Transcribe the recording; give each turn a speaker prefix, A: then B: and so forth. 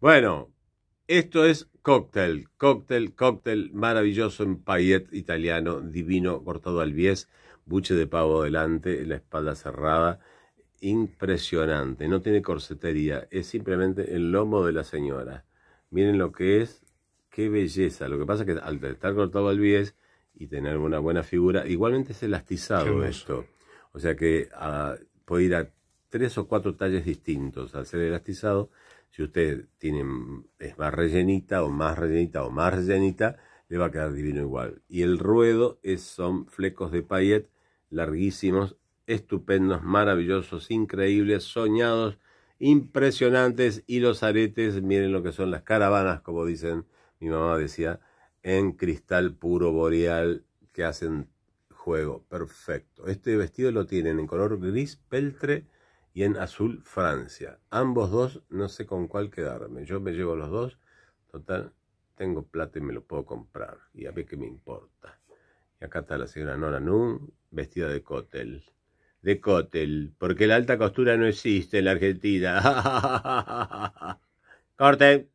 A: Bueno, esto es cóctel, cóctel, cóctel maravilloso en paillet italiano, divino, cortado al bies, buche de pavo delante, la espalda cerrada, impresionante, no tiene corsetería, es simplemente el lomo de la señora. Miren lo que es, qué belleza. Lo que pasa es que al estar cortado al bies y tener una buena figura, igualmente es elastizado esto. O sea que ah, puede ir a tres o cuatro talles distintos al ser elastizado. Si usted tiene, es más rellenita o más rellenita o más rellenita, le va a quedar divino igual. Y el ruedo es, son flecos de paillet larguísimos, estupendos, maravillosos, increíbles, soñados, impresionantes. Y los aretes, miren lo que son las caravanas, como dicen, mi mamá decía, en cristal puro boreal que hacen juego perfecto. Este vestido lo tienen en color gris peltre y en azul Francia. Ambos dos, no sé con cuál quedarme. Yo me llevo los dos. Total, tengo plata y me lo puedo comprar. Y a ver qué me importa. Y acá está la señora Nora Nun, vestida de cótel. De cótel, porque la alta costura no existe en la Argentina. Corte.